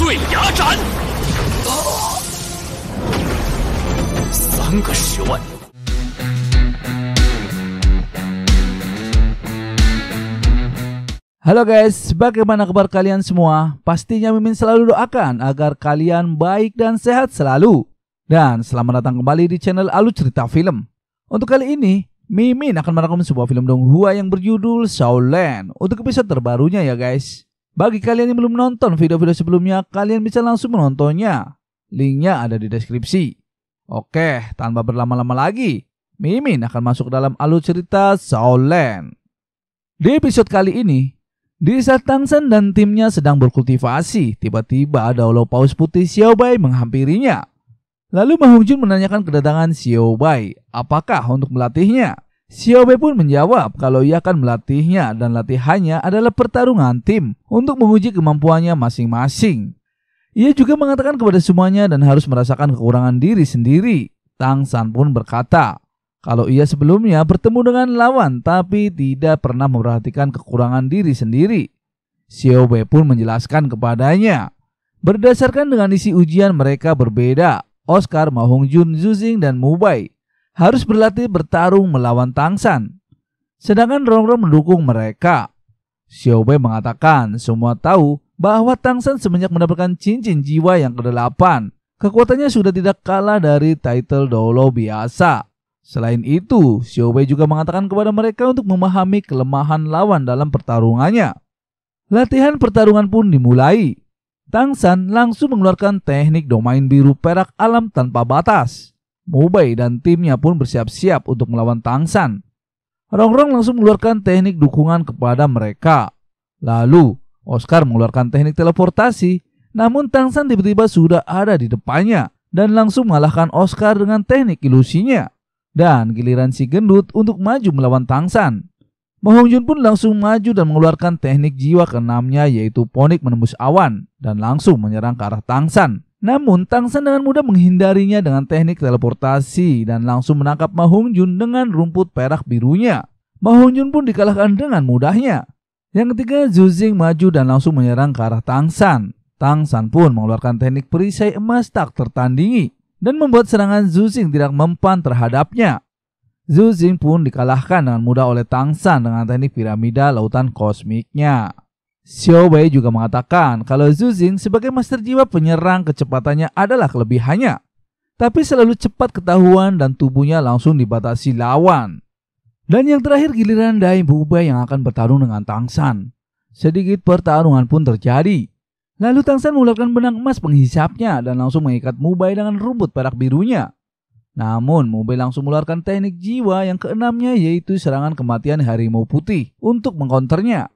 Halo guys, bagaimana kabar kalian semua? Pastinya Mimin selalu doakan agar kalian baik dan sehat selalu. Dan selamat datang kembali di channel Alu Cerita Film. Untuk kali ini, Mimin akan merekom sebuah film Donghua yang berjudul Shaolin untuk episode terbarunya ya guys. Bagi kalian yang belum nonton video-video sebelumnya, kalian bisa langsung menontonnya. Linknya ada di deskripsi. Oke, tanpa berlama-lama lagi, Mimin akan masuk dalam alur cerita Shaolin. Di episode kali ini, di saat Tang San dan timnya sedang berkultivasi, tiba-tiba ada ulo paus putih Xiaobai menghampirinya. Lalu Jun menanyakan kedatangan Xiaobai, apakah untuk melatihnya? Xiaobe pun menjawab kalau ia akan melatihnya dan latihannya adalah pertarungan tim untuk menguji kemampuannya masing-masing. Ia juga mengatakan kepada semuanya dan harus merasakan kekurangan diri sendiri. Tang San pun berkata, kalau ia sebelumnya bertemu dengan lawan tapi tidak pernah memperhatikan kekurangan diri sendiri. Xiaobe pun menjelaskan kepadanya. Berdasarkan dengan isi ujian mereka berbeda, Oscar, Mahong Jun, Zuzing, dan Mubai harus berlatih bertarung melawan Tang San. Sedangkan Rongrong mendukung mereka. Xiao Bei mengatakan semua tahu bahwa Tang San semenjak mendapatkan cincin jiwa yang kedelapan, kekuatannya sudah tidak kalah dari title Dolo biasa. Selain itu, Xiao Bei juga mengatakan kepada mereka untuk memahami kelemahan lawan dalam pertarungannya. Latihan pertarungan pun dimulai. Tang San langsung mengeluarkan teknik domain biru perak alam tanpa batas. Mubei dan timnya pun bersiap-siap untuk melawan Tang Tangsan. Rongrong langsung mengeluarkan teknik dukungan kepada mereka. Lalu, Oscar mengeluarkan teknik teleportasi, namun Tang San tiba-tiba sudah ada di depannya dan langsung mengalahkan Oscar dengan teknik ilusinya. Dan giliran si gendut untuk maju melawan Tang Tangsan. Jun pun langsung maju dan mengeluarkan teknik jiwa keenamnya yaitu ponik menembus awan dan langsung menyerang ke arah Tang San. Namun, Tang San dengan mudah menghindarinya dengan teknik teleportasi dan langsung menangkap Ma Hong Jun dengan rumput perak birunya. Ma Hong Jun pun dikalahkan dengan mudahnya. Yang ketiga, Zhu Xing maju dan langsung menyerang ke arah Tang San. Tang San pun mengeluarkan teknik perisai emas tak tertandingi dan membuat serangan Zhu Xing tidak mempan terhadapnya. Zhu Xing pun dikalahkan dengan mudah oleh Tang San dengan teknik piramida lautan kosmiknya. Xiao Wei juga mengatakan kalau Zhu Xing sebagai master jiwa penyerang kecepatannya adalah kelebihannya. Tapi selalu cepat ketahuan dan tubuhnya langsung dibatasi lawan. Dan yang terakhir giliran Dai Bubai yang akan bertarung dengan Tang San. Sedikit pertarungan pun terjadi. Lalu Tang San mengeluarkan benang emas penghisapnya dan langsung mengikat Mubai dengan rumput perak birunya. Namun, Mubai langsung mengeluarkan teknik jiwa yang keenamnya yaitu serangan kematian harimau putih untuk mengkonternya.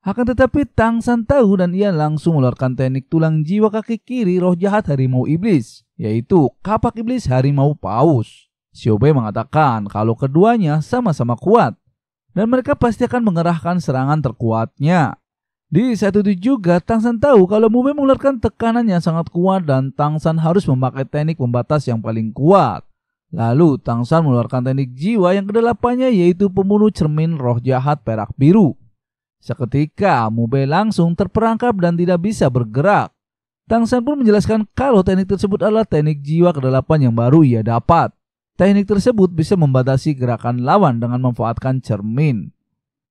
Akan tetapi Tang San tahu dan ia langsung mengeluarkan teknik tulang jiwa kaki kiri roh jahat harimau iblis, yaitu kapak iblis harimau paus. Xiaobei mengatakan kalau keduanya sama-sama kuat, dan mereka pasti akan mengerahkan serangan terkuatnya. Di saat itu juga, Tang San tahu kalau Mubei mengeluarkan tekanan yang sangat kuat dan Tang San harus memakai teknik pembatas yang paling kuat. Lalu Tang San mengeluarkan teknik jiwa yang kedelapannya yaitu pembunuh cermin roh jahat perak biru. Seketika Mube langsung terperangkap dan tidak bisa bergerak. Tang San pun menjelaskan kalau teknik tersebut adalah teknik jiwa ke kedelapan yang baru ia dapat. Teknik tersebut bisa membatasi gerakan lawan dengan memanfaatkan cermin.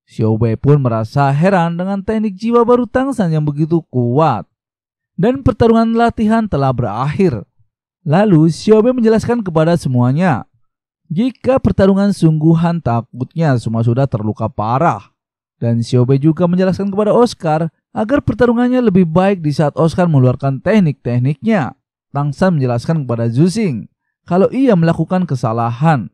Xiao Xiaobei pun merasa heran dengan teknik jiwa baru Tang San yang begitu kuat. Dan pertarungan latihan telah berakhir. Lalu Xiao Xiaobei menjelaskan kepada semuanya, jika pertarungan sungguhan takutnya semua sudah terluka parah. Dan Siobe juga menjelaskan kepada Oscar agar pertarungannya lebih baik di saat Oscar mengeluarkan teknik-tekniknya. Tang San menjelaskan kepada Zusing kalau ia melakukan kesalahan.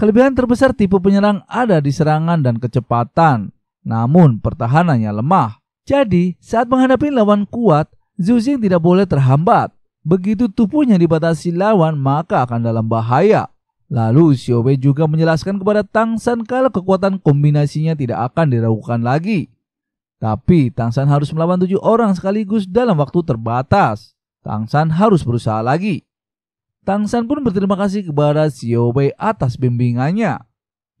Kelebihan terbesar tipe penyerang ada di serangan dan kecepatan, namun pertahanannya lemah. Jadi, saat menghadapi lawan kuat, Zuzing tidak boleh terhambat. Begitu tubuhnya dibatasi lawan, maka akan dalam bahaya. Lalu Wei juga menjelaskan kepada Tang San kalau kekuatan kombinasinya tidak akan diragukan lagi. Tapi Tang San harus melawan tujuh orang sekaligus dalam waktu terbatas. Tang San harus berusaha lagi. Tang San pun berterima kasih kepada Wei atas bimbingannya.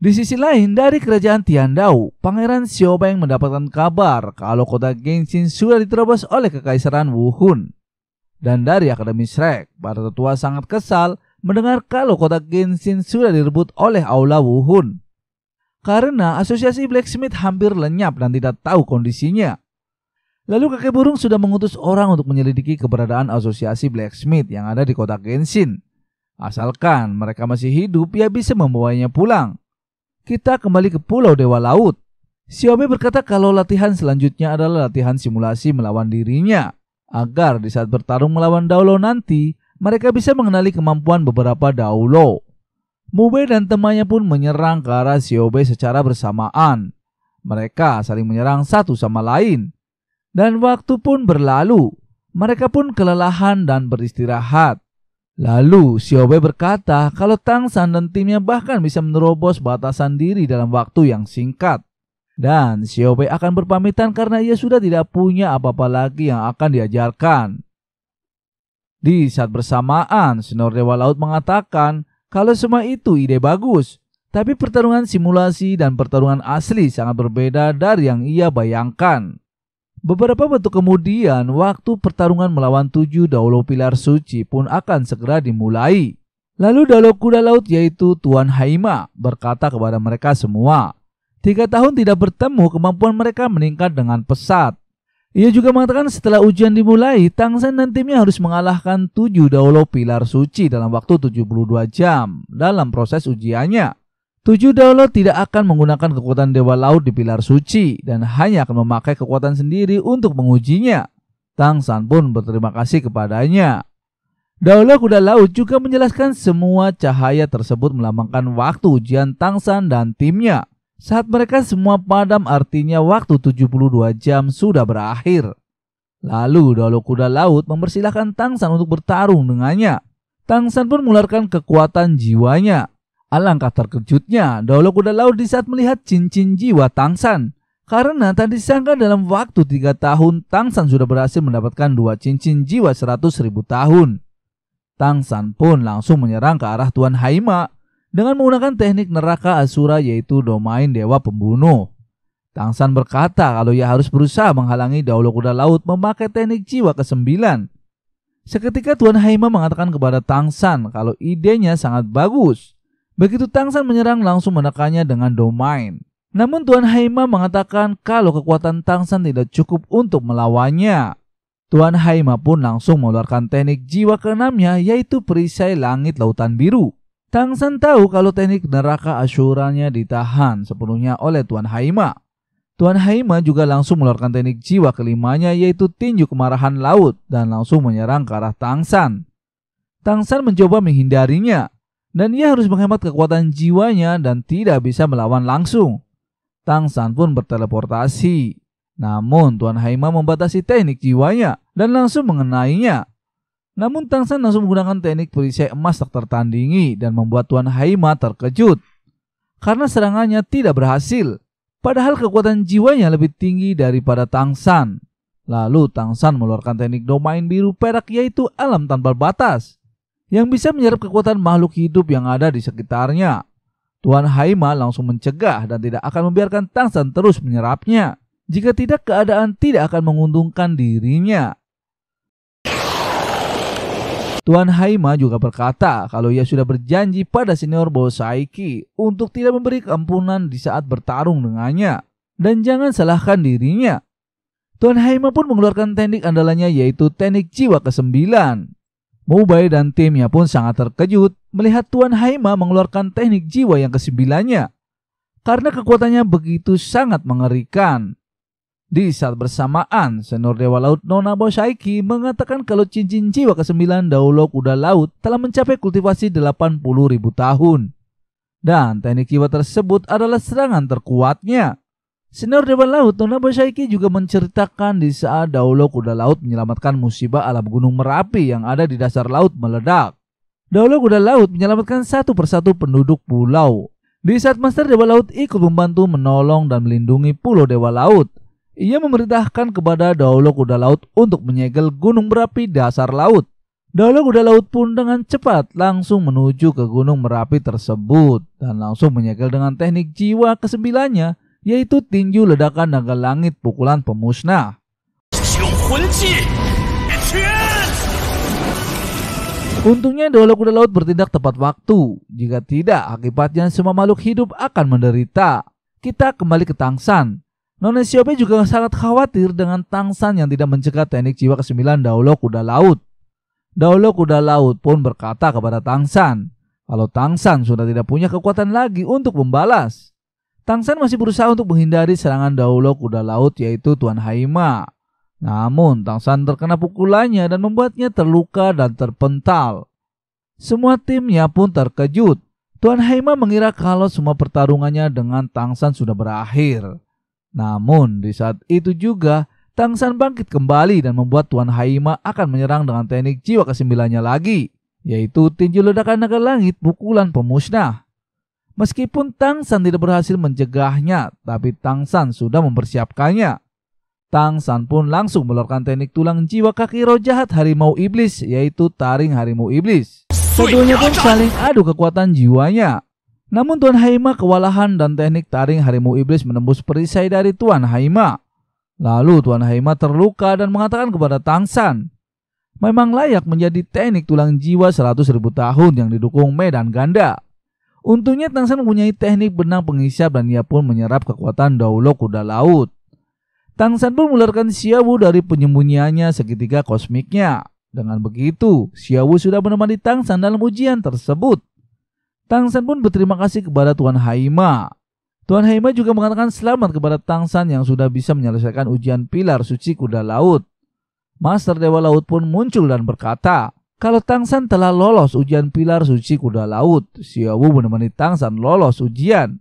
Di sisi lain, dari kerajaan Tiandao, Pangeran Xiao yang mendapatkan kabar kalau kota Genshin sudah diterobos oleh Kekaisaran Wu Hun, Dan dari Akademi Shrek, para tetua sangat kesal mendengar kalau kota Genshin sudah direbut oleh Aula Wuhun. Karena asosiasi blacksmith hampir lenyap dan tidak tahu kondisinya. Lalu kakek burung sudah mengutus orang untuk menyelidiki keberadaan asosiasi blacksmith yang ada di kota Genshin. Asalkan mereka masih hidup, ia bisa membawanya pulang. Kita kembali ke Pulau Dewa Laut. Xiaomi berkata kalau latihan selanjutnya adalah latihan simulasi melawan dirinya, agar di saat bertarung melawan Daulo nanti, mereka bisa mengenali kemampuan beberapa Daulo. Mube dan temannya pun menyerang ke arah Siobe secara bersamaan. Mereka saling menyerang satu sama lain. Dan waktu pun berlalu. Mereka pun kelelahan dan beristirahat. Lalu Siobe berkata kalau Tang San dan timnya bahkan bisa menerobos batasan diri dalam waktu yang singkat. Dan Siobe akan berpamitan karena ia sudah tidak punya apa-apa lagi yang akan diajarkan. Di saat bersamaan, Senor Dewa Laut mengatakan kalau semua itu ide bagus, tapi pertarungan simulasi dan pertarungan asli sangat berbeda dari yang ia bayangkan. Beberapa waktu kemudian, waktu pertarungan melawan tujuh Daulo Pilar Suci pun akan segera dimulai. Lalu Daulo Kuda Laut yaitu Tuan Haima berkata kepada mereka semua, Tiga tahun tidak bertemu, kemampuan mereka meningkat dengan pesat. Ia juga mengatakan setelah ujian dimulai, Tang San dan timnya harus mengalahkan tujuh daulo pilar suci dalam waktu 72 jam dalam proses ujiannya. Tujuh daulo tidak akan menggunakan kekuatan dewa laut di pilar suci dan hanya akan memakai kekuatan sendiri untuk mengujinya. Tang San pun berterima kasih kepadanya. Daulo kuda laut juga menjelaskan semua cahaya tersebut melambangkan waktu ujian Tang San dan timnya. Saat mereka semua padam artinya waktu 72 jam sudah berakhir. Lalu Dolo Kuda Laut mempersilahkan Tang San untuk bertarung dengannya. Tang San pun mengeluarkan kekuatan jiwanya. Alangkah terkejutnya Dolo Kuda Laut di saat melihat cincin jiwa Tang San. Karena tak disangka dalam waktu tiga tahun Tang San sudah berhasil mendapatkan dua cincin jiwa 100 ribu tahun. San pun langsung menyerang ke arah Tuan Haima dengan menggunakan teknik neraka asura yaitu domain dewa pembunuh. Tang San berkata kalau ia harus berusaha menghalangi Daulo Kuda Laut memakai teknik jiwa ke-9. Seketika Tuan Haima mengatakan kepada Tang San kalau idenya sangat bagus. Begitu Tang San menyerang langsung menekannya dengan domain. Namun Tuan Haima mengatakan kalau kekuatan Tang San tidak cukup untuk melawannya. Tuan Haima pun langsung mengeluarkan teknik jiwa keenamnya yaitu perisai langit lautan biru. Tang San tahu kalau teknik neraka asyuranya ditahan sepenuhnya oleh Tuan Haima. Tuan Haima juga langsung mengeluarkan teknik jiwa kelimanya yaitu tinju kemarahan laut dan langsung menyerang ke arah Tang San. Tang San mencoba menghindarinya dan ia harus menghemat kekuatan jiwanya dan tidak bisa melawan langsung. Tang San pun berteleportasi. Namun Tuan Haima membatasi teknik jiwanya dan langsung mengenainya namun Tang San langsung menggunakan teknik perisai emas tak tertandingi dan membuat Tuan Haima terkejut. Karena serangannya tidak berhasil, padahal kekuatan jiwanya lebih tinggi daripada Tang San. Lalu Tang San mengeluarkan teknik domain biru perak yaitu alam tanpa batas yang bisa menyerap kekuatan makhluk hidup yang ada di sekitarnya. Tuan Haima langsung mencegah dan tidak akan membiarkan Tang San terus menyerapnya. Jika tidak keadaan tidak akan menguntungkan dirinya. Tuan Haima juga berkata kalau ia sudah berjanji pada senior Saiki untuk tidak memberi keampunan di saat bertarung dengannya. Dan jangan salahkan dirinya. Tuan Haima pun mengeluarkan teknik andalannya yaitu teknik jiwa ke-9. Mubai dan timnya pun sangat terkejut melihat Tuan Haima mengeluarkan teknik jiwa yang kesembilannya. Karena kekuatannya begitu sangat mengerikan. Di saat bersamaan, Senor Dewa Laut Nona Bosaiki mengatakan kalau cincin jiwa ke-9 Daulo Kuda Laut telah mencapai kultivasi 80 ribu tahun. Dan teknik jiwa tersebut adalah serangan terkuatnya. Senor Dewa Laut Nona Bosaiki juga menceritakan di saat Daulo Kuda Laut menyelamatkan musibah alam Gunung Merapi yang ada di dasar laut meledak. Daulo Kuda Laut menyelamatkan satu persatu penduduk pulau. Di saat Master Dewa Laut ikut membantu menolong dan melindungi pulau Dewa Laut, ia memerintahkan kepada Daulo Kuda Laut untuk menyegel gunung berapi dasar laut. Daulo Kuda Laut pun dengan cepat langsung menuju ke gunung Merapi tersebut dan langsung menyegel dengan teknik jiwa kesembilannya, yaitu tinju ledakan naga langit pukulan pemusnah. Untungnya Daulo Kuda Laut bertindak tepat waktu. Jika tidak, akibatnya semua makhluk hidup akan menderita. Kita kembali ke Tangsan. Nona Siope juga sangat khawatir dengan Tang San yang tidak mencegah teknik jiwa ke-9 Daulo Kuda Laut. Daulo Kuda Laut pun berkata kepada Tang San, kalau Tang San sudah tidak punya kekuatan lagi untuk membalas. Tang San masih berusaha untuk menghindari serangan Daulo Kuda Laut yaitu Tuan Haima. Namun Tang San terkena pukulannya dan membuatnya terluka dan terpental. Semua timnya pun terkejut. Tuan Haima mengira kalau semua pertarungannya dengan Tang San sudah berakhir. Namun, di saat itu juga, Tang San bangkit kembali dan membuat Tuan Haima akan menyerang dengan teknik jiwa kesembilannya lagi, yaitu tinju ledakan naga langit pukulan pemusnah. Meskipun Tang San tidak berhasil mencegahnya, tapi Tang San sudah mempersiapkannya. Tang San pun langsung melorkan teknik tulang jiwa kaki roh jahat harimau iblis, yaitu taring harimau iblis. Keduanya pun saling adu kekuatan jiwanya. Namun Tuan Haima kewalahan dan teknik taring harimau iblis menembus perisai dari Tuan Haima. Lalu Tuan Haima terluka dan mengatakan kepada Tang San, memang layak menjadi teknik tulang jiwa 100.000 tahun yang didukung medan ganda. Untungnya Tang San mempunyai teknik benang pengisap dan ia pun menyerap kekuatan daulo kuda laut. Tang San pun mengeluarkan Xiaowu dari penyembunyiannya segitiga kosmiknya. Dengan begitu, Xiaowu sudah menemani Tang San dalam ujian tersebut. Tang San pun berterima kasih kepada Tuan Haima. Tuan Haima juga mengatakan selamat kepada Tang San yang sudah bisa menyelesaikan ujian pilar suci kuda laut. Master Dewa Laut pun muncul dan berkata, kalau Tang San telah lolos ujian pilar suci kuda laut, Xiaowu menemani Tang San lolos ujian.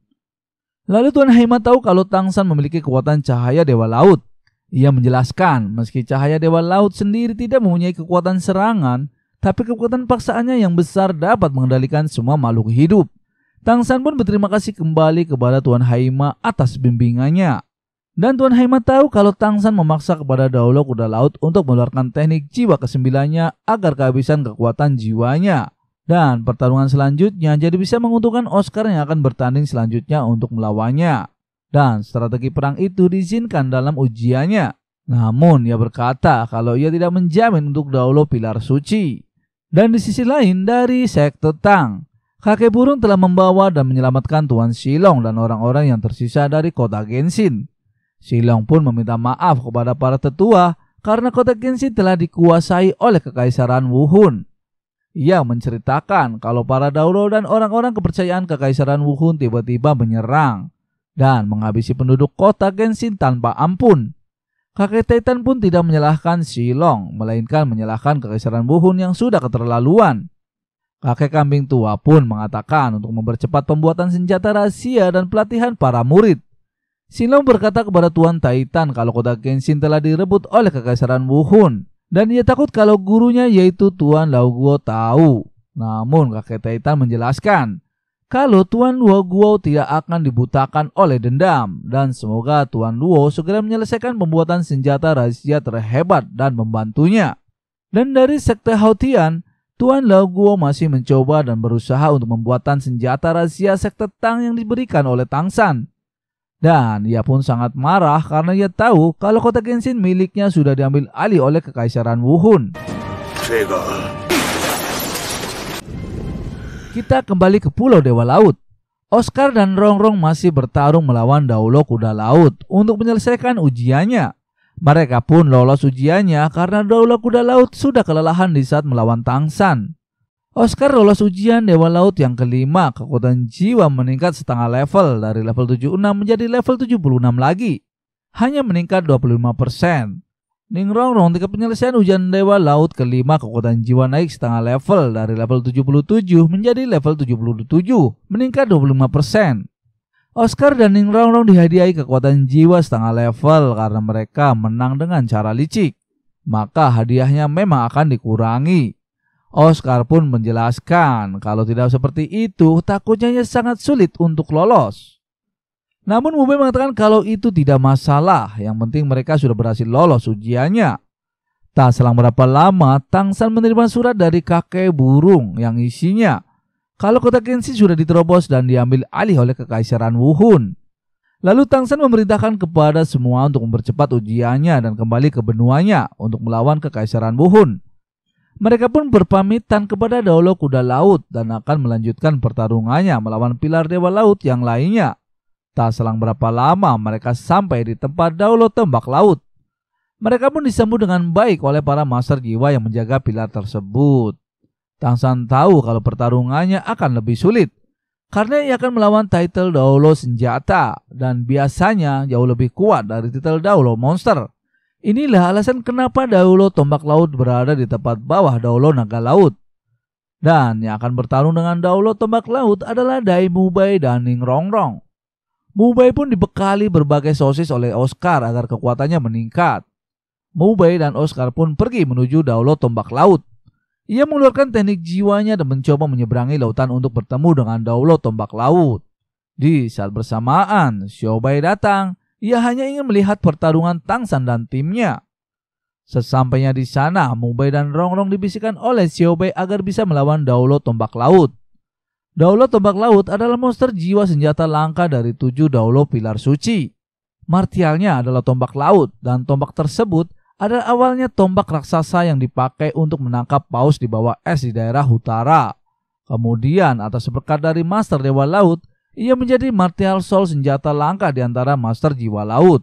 Lalu Tuan Haima tahu kalau Tang San memiliki kekuatan cahaya Dewa Laut. Ia menjelaskan, meski cahaya Dewa Laut sendiri tidak mempunyai kekuatan serangan, tapi kekuatan paksaannya yang besar dapat mengendalikan semua makhluk hidup. Tang San pun berterima kasih kembali kepada Tuan Haima atas bimbingannya. Dan Tuan Haima tahu kalau Tang San memaksa kepada Daulo Kuda Laut untuk mengeluarkan teknik jiwa kesembilannya agar kehabisan kekuatan jiwanya. Dan pertarungan selanjutnya jadi bisa menguntungkan Oscar yang akan bertanding selanjutnya untuk melawannya. Dan strategi perang itu diizinkan dalam ujiannya. Namun ia berkata kalau ia tidak menjamin untuk Daulo pilar suci. Dan di sisi lain dari sekte Tang, kakek burung telah membawa dan menyelamatkan Tuan Silong dan orang-orang yang tersisa dari kota Genshin. Silong pun meminta maaf kepada para tetua karena kota Genshin telah dikuasai oleh kekaisaran Wuhun. Ia menceritakan kalau para Dauro dan orang-orang kepercayaan kekaisaran Wuhun tiba-tiba menyerang dan menghabisi penduduk kota Genshin tanpa ampun. Kakek Titan pun tidak menyalahkan Si Long, melainkan menyalahkan kekaisaran Buhun yang sudah keterlaluan. Kakek kambing tua pun mengatakan untuk mempercepat pembuatan senjata rahasia dan pelatihan para murid. Si Long berkata kepada Tuan Titan kalau kota Genshin telah direbut oleh kekaisaran Hun dan ia takut kalau gurunya yaitu Tuan Lauguo tahu. Namun kakek Titan menjelaskan kalau Tuan Luo Guo tidak akan dibutakan oleh dendam dan semoga Tuan Luo segera menyelesaikan pembuatan senjata rahasia terhebat dan membantunya. Dan dari sekte Haotian, Tuan Luo Guo masih mencoba dan berusaha untuk membuatkan senjata rahasia sekte Tang yang diberikan oleh Tang San. Dan ia pun sangat marah karena ia tahu kalau kota Genshin miliknya sudah diambil alih oleh Kekaisaran Wuhun. Sega. Kita kembali ke Pulau Dewa Laut. Oscar dan Rongrong masih bertarung melawan Daulo Kuda Laut untuk menyelesaikan ujiannya. Mereka pun lolos ujiannya karena Daulo Kuda Laut sudah kelelahan di saat melawan Tang San. Oscar lolos ujian Dewa Laut yang kelima, kekuatan jiwa meningkat setengah level dari level 76 menjadi level 76 lagi. Hanya meningkat 25%. Ning Rongrong tiga penyelesaian hujan dewa laut kelima kekuatan jiwa naik setengah level dari level 77 menjadi level 77, meningkat 25%. persen. Oscar dan Ning Rongrong dihadiahi kekuatan jiwa setengah level karena mereka menang dengan cara licik. Maka hadiahnya memang akan dikurangi. Oscar pun menjelaskan kalau tidak seperti itu takutnya sangat sulit untuk lolos. Namun Mube mengatakan kalau itu tidak masalah, yang penting mereka sudah berhasil lolos ujiannya. Tak selang berapa lama, Tang San menerima surat dari kakek burung yang isinya. Kalau kota Kenshin sudah diterobos dan diambil alih oleh kekaisaran Wuhun. Lalu Tang San memerintahkan kepada semua untuk mempercepat ujiannya dan kembali ke benuanya untuk melawan kekaisaran Wuhun. Mereka pun berpamitan kepada Daolo Kuda Laut dan akan melanjutkan pertarungannya melawan pilar Dewa Laut yang lainnya. Tak selang berapa lama mereka sampai di tempat daulo tembak laut. Mereka pun disambut dengan baik oleh para master jiwa yang menjaga pilar tersebut. Tang San tahu kalau pertarungannya akan lebih sulit karena ia akan melawan title Daulo senjata dan biasanya jauh lebih kuat dari title Daulo monster. Inilah alasan kenapa Daulo tombak laut berada di tempat bawah Daulo naga laut. Dan yang akan bertarung dengan Daulo tombak laut adalah Daimubai dan Ning Rongrong. Mubai pun dibekali berbagai sosis oleh Oscar agar kekuatannya meningkat. Mubai dan Oscar pun pergi menuju Daulo tombak laut. Ia mengeluarkan teknik jiwanya dan mencoba menyeberangi lautan untuk bertemu dengan Daulo tombak laut. Di saat bersamaan, Xiaobai datang. Ia hanya ingin melihat pertarungan Tang San dan timnya. Sesampainya di sana, Mubai dan Rongrong dibisikkan oleh Xiaobai agar bisa melawan Daulo tombak laut. Daulo tombak laut adalah monster jiwa senjata langka dari tujuh daulo pilar suci. Martialnya adalah tombak laut dan tombak tersebut adalah awalnya tombak raksasa yang dipakai untuk menangkap paus di bawah es di daerah utara. Kemudian atas berkat dari Master Dewa Laut, ia menjadi martial soul senjata langka di antara Master Jiwa Laut.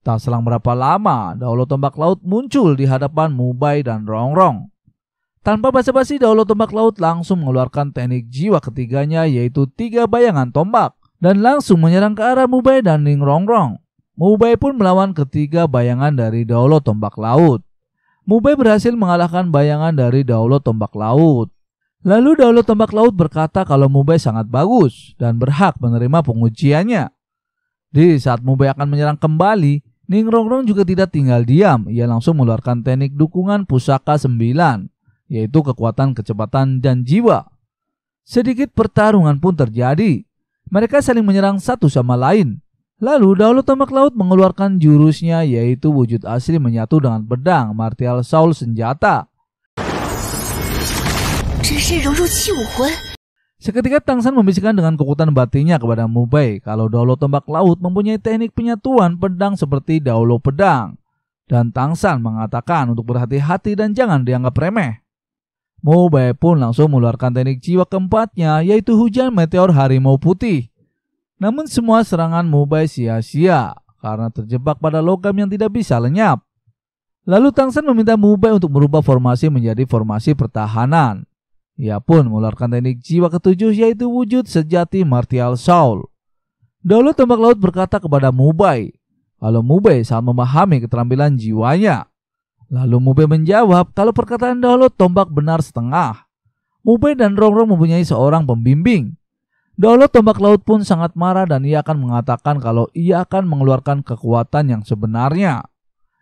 Tak selang berapa lama, daulo tombak laut muncul di hadapan Mubai dan Rongrong. -rong. Tanpa basa-basi, Daulo Tombak Laut langsung mengeluarkan teknik jiwa ketiganya yaitu tiga bayangan tombak dan langsung menyerang ke arah Mubai dan Ning Rongrong. Mubai pun melawan ketiga bayangan dari Daulo Tombak Laut. Mubai berhasil mengalahkan bayangan dari Daulo Tombak Laut. Lalu Daulo Tombak Laut berkata kalau Mubai sangat bagus dan berhak menerima pengujiannya. Di saat Mubai akan menyerang kembali, Ning Rongrong juga tidak tinggal diam. Ia langsung mengeluarkan teknik dukungan pusaka sembilan yaitu kekuatan, kecepatan, dan jiwa. Sedikit pertarungan pun terjadi. Mereka saling menyerang satu sama lain. Lalu dahulu Tombak Laut mengeluarkan jurusnya yaitu wujud asli menyatu dengan pedang martial Saul senjata. Seketika Tang San membisikkan dengan kekuatan batinya kepada Mubai kalau Daulo Tombak Laut mempunyai teknik penyatuan pedang seperti Daulo Pedang. Dan Tang San mengatakan untuk berhati-hati dan jangan dianggap remeh. Mubai pun langsung mengeluarkan teknik jiwa keempatnya yaitu hujan meteor harimau putih. Namun semua serangan Mubai sia-sia karena terjebak pada logam yang tidak bisa lenyap. Lalu Tang San meminta Mubai untuk merubah formasi menjadi formasi pertahanan. Ia pun mengeluarkan teknik jiwa ketujuh yaitu wujud sejati martial Soul. Dahulu tembak laut berkata kepada Mubai, kalau Mubai saat memahami keterampilan jiwanya, Lalu Mube menjawab kalau perkataan Daulot tombak benar setengah. Mube dan Rongrong mempunyai seorang pembimbing. Daulot tombak laut pun sangat marah dan ia akan mengatakan kalau ia akan mengeluarkan kekuatan yang sebenarnya.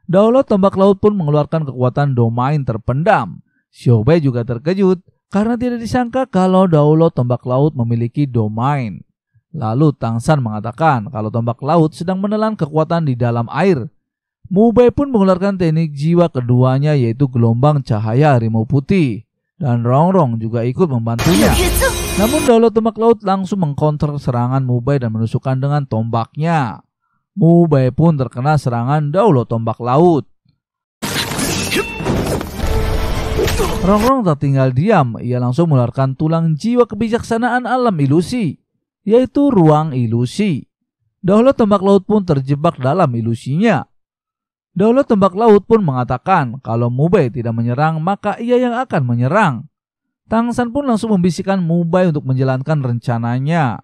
Daulot tombak laut pun mengeluarkan kekuatan domain terpendam. Shobe juga terkejut karena tidak disangka kalau Daulot tombak laut memiliki domain. Lalu Tang San mengatakan kalau tombak laut sedang menelan kekuatan di dalam air Mubai pun mengeluarkan teknik jiwa keduanya yaitu gelombang cahaya harimau putih dan Rongrong juga ikut membantunya. Namun Daulat Demak Laut langsung mengkonter serangan Mubai dan menusukkan dengan tombaknya. Mubai pun terkena serangan Daulat Tombak Laut. Rongrong tak tinggal diam, ia langsung mengeluarkan tulang jiwa kebijaksanaan alam ilusi, yaitu ruang ilusi. Daulat Tombak Laut pun terjebak dalam ilusinya. Daulat tembak laut pun mengatakan kalau Mubai tidak menyerang maka ia yang akan menyerang. Tang San pun langsung membisikkan Mubai untuk menjalankan rencananya.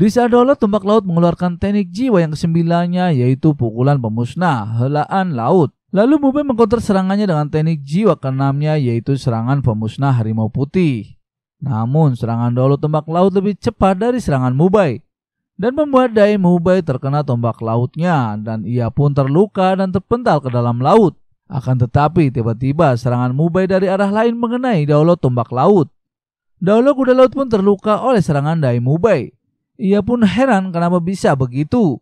Di saat Daulat tembak laut mengeluarkan teknik jiwa yang kesembilannya yaitu pukulan pemusnah, helaan laut. Lalu Mubai mengkonter serangannya dengan teknik jiwa keenamnya yaitu serangan pemusnah harimau putih. Namun serangan Daulat tembak laut lebih cepat dari serangan Mubai dan membuat Dai Mubai terkena tombak lautnya dan ia pun terluka dan terpental ke dalam laut. Akan tetapi tiba-tiba serangan Mubai dari arah lain mengenai Daulo tombak laut. Daulo kuda laut pun terluka oleh serangan Dai Mubai. Ia pun heran kenapa bisa begitu.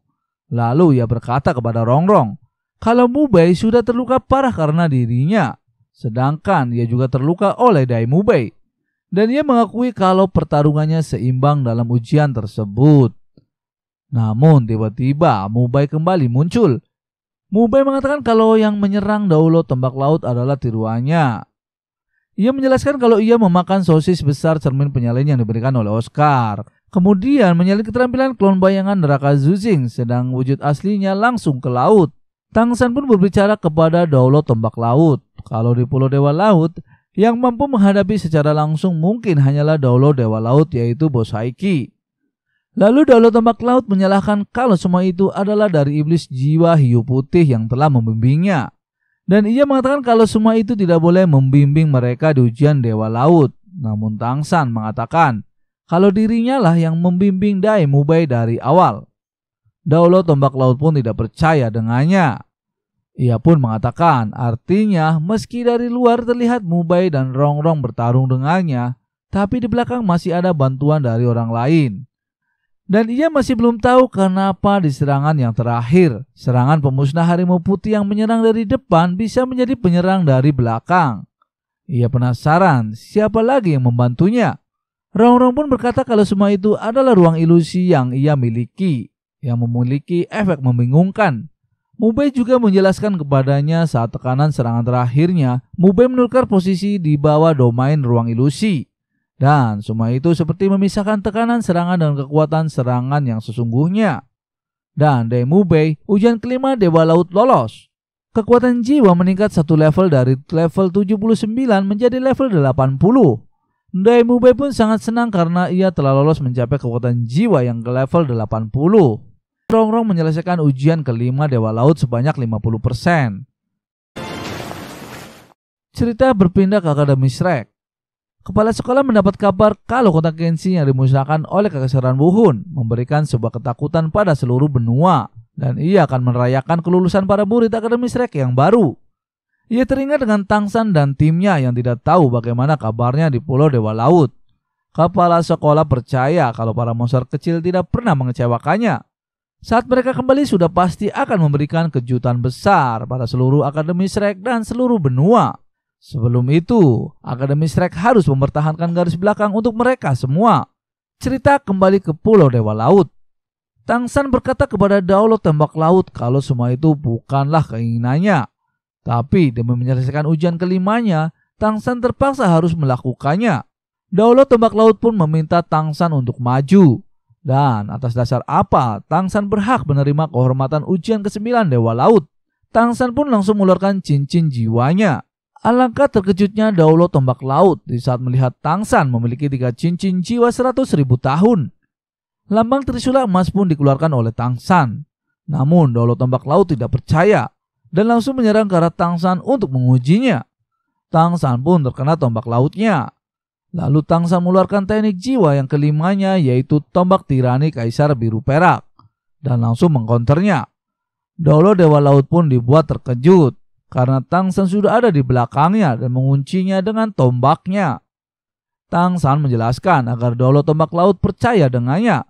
Lalu ia berkata kepada Rongrong, kalau Mubai sudah terluka parah karena dirinya, sedangkan ia juga terluka oleh Dai Mubai. Dan ia mengakui kalau pertarungannya seimbang dalam ujian tersebut. Namun tiba-tiba Mubai kembali muncul. Mubai mengatakan kalau yang menyerang Daulo tembak laut adalah tiruannya. Ia menjelaskan kalau ia memakan sosis besar cermin penyalin yang diberikan oleh Oscar. Kemudian menyalin keterampilan klon bayangan neraka Zuzing, sedang wujud aslinya langsung ke laut. Tang San pun berbicara kepada Daulo tembak laut. Kalau di Pulau Dewa Laut, yang mampu menghadapi secara langsung mungkin hanyalah Daulo Dewa Laut yaitu Bos Haiki. Lalu Daulat Tombak Laut menyalahkan kalau semua itu adalah dari iblis jiwa hiu putih yang telah membimbingnya. Dan ia mengatakan kalau semua itu tidak boleh membimbing mereka di ujian Dewa Laut. Namun Tang San mengatakan kalau dirinya lah yang membimbing Dai Mubai dari awal. Daulat Tombak Laut pun tidak percaya dengannya. Ia pun mengatakan artinya meski dari luar terlihat Mubai dan Rongrong bertarung dengannya, tapi di belakang masih ada bantuan dari orang lain. Dan ia masih belum tahu kenapa di serangan yang terakhir, serangan pemusnah harimau putih yang menyerang dari depan bisa menjadi penyerang dari belakang. Ia penasaran siapa lagi yang membantunya. Rongrong pun berkata kalau semua itu adalah ruang ilusi yang ia miliki, yang memiliki efek membingungkan. Mubei juga menjelaskan kepadanya saat tekanan serangan terakhirnya, Mubei menukar posisi di bawah domain ruang ilusi. Dan semua itu seperti memisahkan tekanan serangan dan kekuatan serangan yang sesungguhnya. Dan Demu Bay, ujian kelima Dewa Laut lolos. Kekuatan jiwa meningkat satu level dari level 79 menjadi level 80. Demu Bay pun sangat senang karena ia telah lolos mencapai kekuatan jiwa yang ke level 80. Rongrong menyelesaikan ujian kelima Dewa Laut sebanyak 50%. Cerita berpindah ke Akademi Shrek. Kepala sekolah mendapat kabar kalau kota Kenshin yang dimusnahkan oleh kekaisaran Wuhun memberikan sebuah ketakutan pada seluruh benua dan ia akan merayakan kelulusan para murid akademi Shrek yang baru. Ia teringat dengan Tang San dan timnya yang tidak tahu bagaimana kabarnya di Pulau Dewa Laut. Kepala sekolah percaya kalau para monster kecil tidak pernah mengecewakannya. Saat mereka kembali sudah pasti akan memberikan kejutan besar pada seluruh akademi Shrek dan seluruh benua. Sebelum itu, Akademi Shrek harus mempertahankan garis belakang untuk mereka semua. Cerita kembali ke Pulau Dewa Laut. Tang San berkata kepada Daulot Tembak Laut kalau semua itu bukanlah keinginannya. Tapi demi menyelesaikan ujian kelimanya, Tang San terpaksa harus melakukannya. Daulot Tembak Laut pun meminta Tang San untuk maju. Dan atas dasar apa Tang San berhak menerima kehormatan ujian ke-9 Dewa Laut? Tang San pun langsung mengeluarkan cincin jiwanya. Alangkah terkejutnya Daulo tombak laut di saat melihat Tangsan memiliki tiga cincin jiwa seratus ribu tahun. Lambang Trisula emas pun dikeluarkan oleh Tangsan. Namun Daulo tombak laut tidak percaya dan langsung menyerang ke arah Tangsan untuk mengujinya. Tangsan pun terkena tombak lautnya. Lalu Tangsan mengeluarkan teknik jiwa yang kelimanya yaitu tombak tirani kaisar biru perak dan langsung mengkonternya. Daulo Dewa Laut pun dibuat terkejut karena Tang San sudah ada di belakangnya dan menguncinya dengan tombaknya. Tang San menjelaskan agar Dolo Tombak Laut percaya dengannya,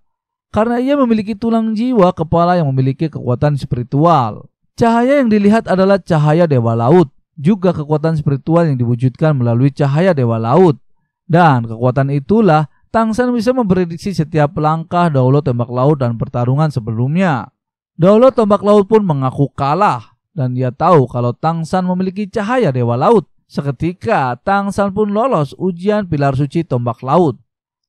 karena ia memiliki tulang jiwa kepala yang memiliki kekuatan spiritual. Cahaya yang dilihat adalah cahaya Dewa Laut, juga kekuatan spiritual yang diwujudkan melalui cahaya Dewa Laut. Dan kekuatan itulah Tang San bisa memprediksi setiap langkah Daulo Tombak Laut dan pertarungan sebelumnya. Daulo Tombak Laut pun mengaku kalah dan dia tahu kalau Tang San memiliki cahaya dewa laut. Seketika, Tang San pun lolos ujian pilar suci tombak laut.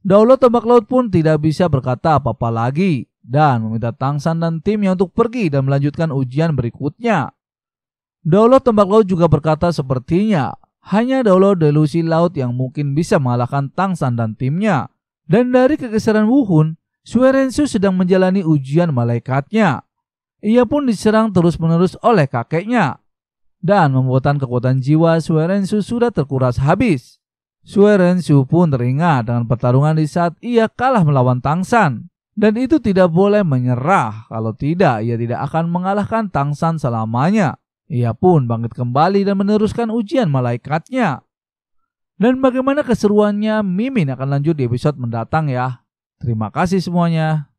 Daulat tombak laut pun tidak bisa berkata apa-apa lagi dan meminta Tang San dan timnya untuk pergi dan melanjutkan ujian berikutnya. Daulat tombak laut juga berkata sepertinya hanya Daulat delusi laut yang mungkin bisa mengalahkan Tang San dan timnya. Dan dari kegeseran Wuhun, Suerensu sedang menjalani ujian malaikatnya. Ia pun diserang terus-menerus oleh kakeknya dan membuatkan kekuatan jiwa Suerensu sudah terkuras habis. Suerensu pun teringat dengan pertarungan di saat ia kalah melawan Tangsan. Dan itu tidak boleh menyerah, kalau tidak ia tidak akan mengalahkan Tangsan selamanya. Ia pun bangkit kembali dan meneruskan ujian malaikatnya. Dan bagaimana keseruannya Mimin akan lanjut di episode mendatang ya. Terima kasih semuanya.